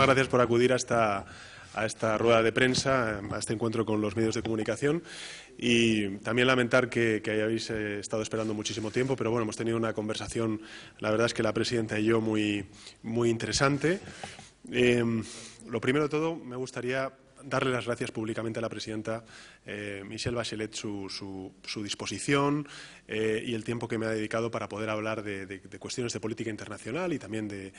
Muchas gracias por acudir a esta, a esta rueda de prensa, a este encuentro con los medios de comunicación y también lamentar que, hayáis eh, estado esperando muchísimo tiempo, pero bueno, hemos tenido una conversación, la verdad es que la presidenta y yo, muy, muy interesante. Em, lo primero de todo, me gustaría darle las gracias públicamente a la presidenta eh, Michelle Bachelet su, su, disposición eh, y el tiempo que me ha dedicado para poder hablar de, cuestiones de política internacional y también de,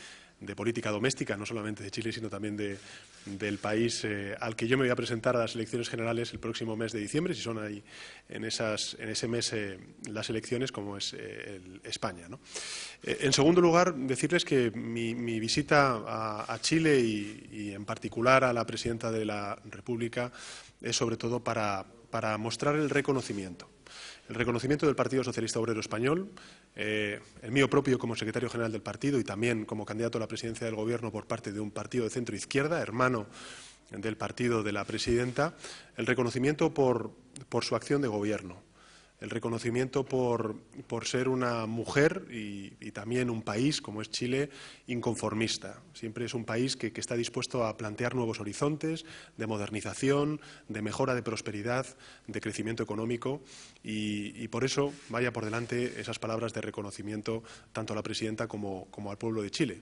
política doméstica, no solamente de Chile, sino también del país eh, al que yo me voy a presentar a las elecciones generales el próximo mes de diciembre, si son ahí en, esas, en ese mes las elecciones, como es España. en segundo lugar, decirles que mi, visita a, Chile y en particular a la presidenta de la República es sobre todo para, mostrar el reconocimiento. El reconocimiento del Partido Socialista Obrero Español, eh, el mío propio como secretario general del partido y también como candidato a la presidencia del Gobierno por parte de un partido de centro izquierda, hermano del partido de la presidenta, el reconocimiento por su acción de Gobierno, el reconocimiento por, ser una mujer y, también un país, como es Chile, inconformista. Siempre es un país que, está dispuesto a plantear nuevos horizontes de modernización, de mejora de prosperidad, de crecimiento económico y, por eso vaya por delante esas palabras de reconocimiento tanto a la presidenta como, como al pueblo de Chile.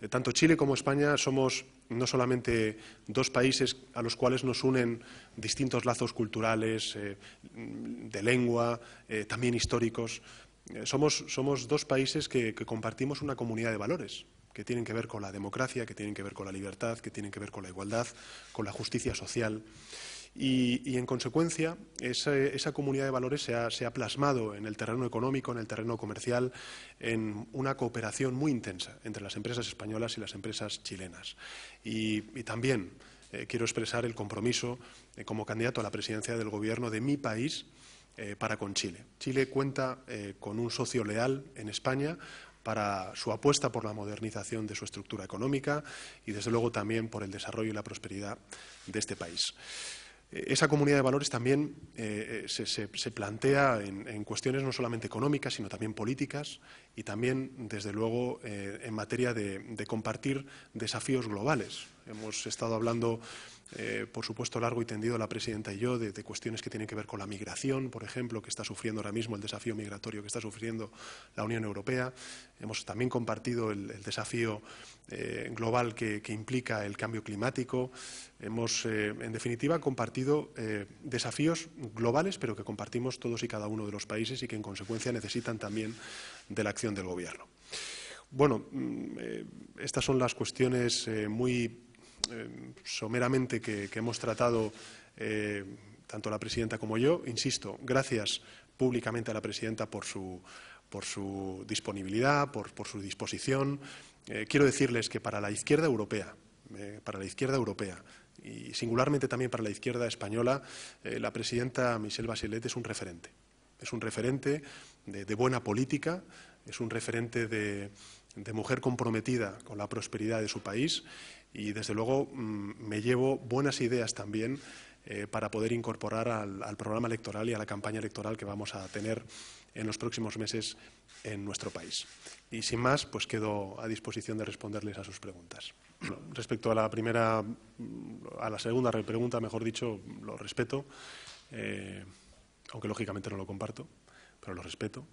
Eh, tanto Chile como España somos no solamente dos países a los cuales nos unen distintos lazos culturales, eh, de lengua, eh, también históricos. somos, somos, dos países que, que, compartimos una comunidad de valores que tienen que ver con la democracia, que tienen que ver con la libertad, que tienen que ver con la igualdad, con la justicia social. Y, en consecuencia, esa, comunidad de valores se ha, plasmado en el terreno económico, en el terreno comercial, en una cooperación muy intensa entre las empresas españolas y las empresas chilenas. y, también eh, quiero expresar el compromiso eh, como candidato a la presidencia del Gobierno de mi país eh, para con Chile. Chile cuenta con un socio leal en España para su apuesta por la modernización de su estructura económica y, desde luego, también por el desarrollo y la prosperidad de este país esa comunidad de valores también eh, eh, se, plantea en, cuestiones no solamente económicas, sino también políticas y también, desde luego, eh, en materia de compartir desafíos globales. Hemos estado hablando, eh, por supuesto, largo y tendido la presidenta y yo de, cuestiones que tienen que ver con la migración, por ejemplo, que está sufriendo ahora mismo el desafío migratorio que está sufriendo la Unión Europea. Hemos también compartido el, desafío eh, global que, implica el cambio climático. Hemos, eh, en definitiva, compartido desafíos globales, pero que compartimos todos y cada uno de los países y que, en consecuencia, necesitan también de la acción del Gobierno. Bueno, mm, estas son las cuestiones muy Em, someramente que, hemos tratado eh, tanto la presidenta como yo. Insisto, gracias públicamente a la presidenta por su, por su disponibilidad, por, su disposición. Eh, quiero decirles que para la izquierda europea, eh, para la izquierda europea y singularmente también para la izquierda española, la presidenta Michelle Bachelet es un referente. Es un referente de buena política, es un referente de, de mujer comprometida con la prosperidad de su país y desde luego mm, me llevo buenas ideas también eh, para poder incorporar al, programa electoral y a la campaña electoral que vamos a tener en los próximos meses en nuestro país. Y sin más, pues quedo a disposición de responderles a sus preguntas. respecto a la primera, mm, a la segunda pregunta, mejor dicho, lo respeto, eh, aunque lógicamente no lo comparto, pero lo respeto.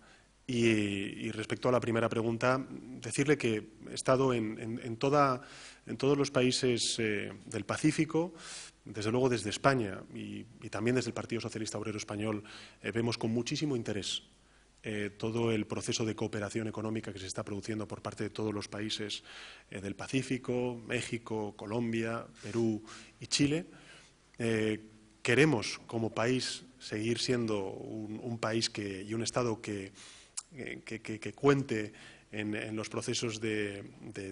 Y, respecto a la primera pregunta, decirle que he estado en, todos los países eh, del Pacífico, desde luego desde España y, también desde el Partido Socialista Obrero Español, eh, vemos con muchísimo interés eh, todo el proceso de cooperación económica que se está produciendo por parte de todos los países del Pacífico, México, Colombia, Perú y Chile. queremos como país seguir siendo un, un país que, y un Estado que eh, que, cuente en, los procesos de,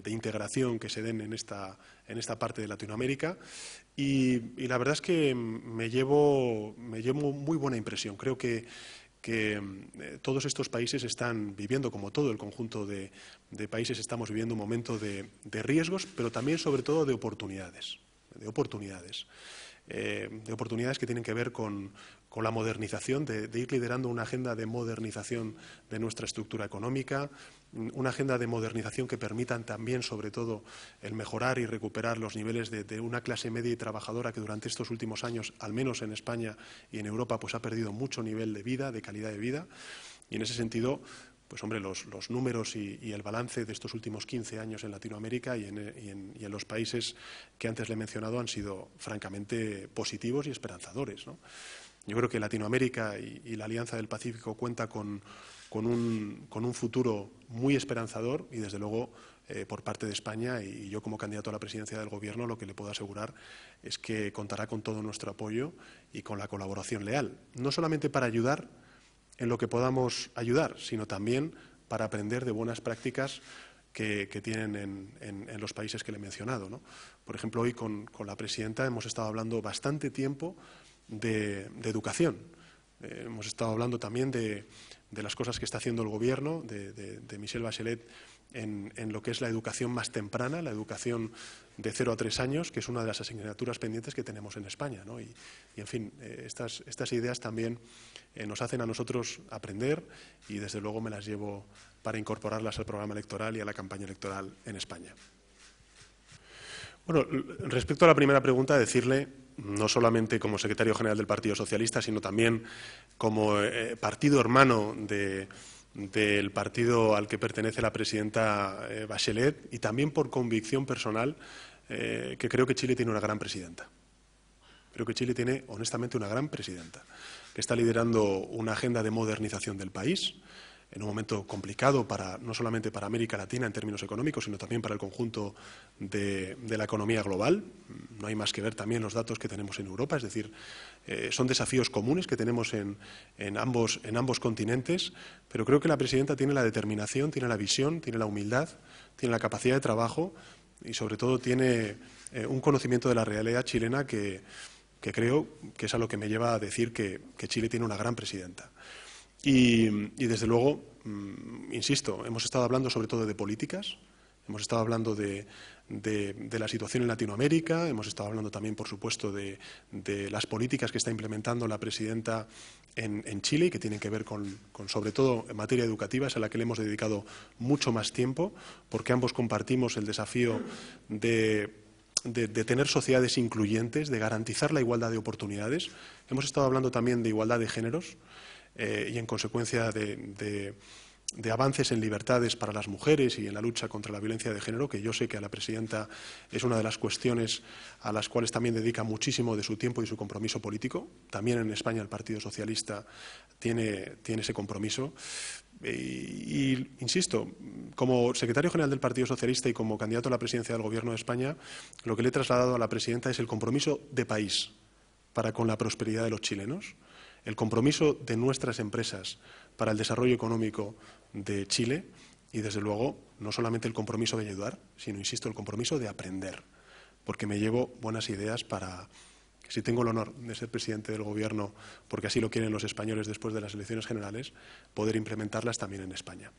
integración que se den en esta, parte de Latinoamérica. Y, la verdad es que me llevo, muy buena impresión. Creo que, eh, todos estos países están viviendo, como todo el conjunto de, países, estamos viviendo un momento de, de, riesgos, pero también, sobre todo, de oportunidades. De oportunidades. Eh, de oportunidades que tienen que ver con, la modernización, de, ir liderando una agenda de modernización de nuestra estructura económica, mm, una agenda de modernización que permitan también, sobre todo, el mejorar y recuperar los niveles de, una clase media y trabajadora que durante estos últimos años, al menos en España y en Europa, pues ha perdido mucho nivel de vida, de calidad de vida. Y en ese sentido, pues hombre, los, números y, el balance de estos últimos 15 años en Latinoamérica y en, los países que antes le he mencionado han sido francamente positivos y esperanzadores. Yo creo que Latinoamérica y, la Alianza del Pacífico cuenta con, un, futuro muy esperanzador y desde luego eh, por parte de España y, yo como candidato a la presidencia del Gobierno lo que le puedo asegurar es que contará con todo nuestro apoyo y con la colaboración leal, no solamente para ayudar, en lo que podamos ayudar, sino también para aprender de buenas prácticas que, tienen en, los países que le he mencionado. Por ejemplo, hoy con, la presidenta hemos estado hablando bastante tiempo de, educación. Eh, hemos estado hablando también de, de las cosas que está haciendo el gobierno de, Michel Michelle Bachelet en, lo que es la educación más temprana, la educación de cero a tres años, que es una de las asignaturas pendientes que tenemos en España. Y, en fin, eh, estas, ideas también eh, nos hacen a nosotros aprender y, desde luego, me las llevo para incorporarlas al programa electoral y a la campaña electoral en España. Bueno, respecto a la primera pregunta, decirle no solamente como secretario general del Partido Socialista, sino también como eh, partido hermano del partido al que pertenece la presidenta eh, Bachelet y también por convicción personal eh, que creo que Chile tiene una gran presidenta. Creo que Chile tiene, honestamente, una gran presidenta que está liderando una agenda de modernización del país, en un momento complicado para, no solamente para América Latina en términos económicos, sino también para el conjunto de, la economía global. Mm, no hay más que ver también los datos que tenemos en Europa, es decir, eh, son desafíos comunes que tenemos en, ambos, continentes, pero creo que la presidenta tiene la determinación, tiene la visión, tiene la humildad, tiene la capacidad de trabajo y sobre todo tiene eh, un conocimiento de la realidad chilena que, creo que es a lo que me lleva a decir que Chile tiene una gran presidenta. Y, desde luego, mm, insisto, hemos estado hablando sobre todo de políticas, hemos estado hablando de, la situación en Latinoamérica, hemos estado hablando también, por supuesto, de, las políticas que está implementando la presidenta en, Chile que tienen que ver con, sobre todo, en materia educativa, es a la que le hemos dedicado mucho más tiempo, porque ambos compartimos el desafío de, tener sociedades incluyentes, de garantizar la igualdad de oportunidades. Hemos estado hablando también de igualdad de géneros eh, y en consecuencia de, avances en libertades para las mujeres y en la lucha contra la violencia de género, que yo sé que a la presidenta es una de las cuestiones a las cuales también dedica muchísimo de su tiempo y su compromiso político. También en España el Partido Socialista tiene, ese compromiso. y, insisto, como secretario general del Partido Socialista y como candidato a la presidencia del Gobierno de España, lo que le he trasladado a la presidenta es el compromiso de país para con la prosperidad de los chilenos el compromiso de nuestras empresas para el desarrollo económico de Chile y, desde luego, no solamente el compromiso de ayudar, sino, insisto, el compromiso de aprender, porque me llevo buenas ideas para, si tengo el honor de ser presidente del Gobierno, porque así lo quieren los españoles después de las elecciones generales, poder implementarlas también en España.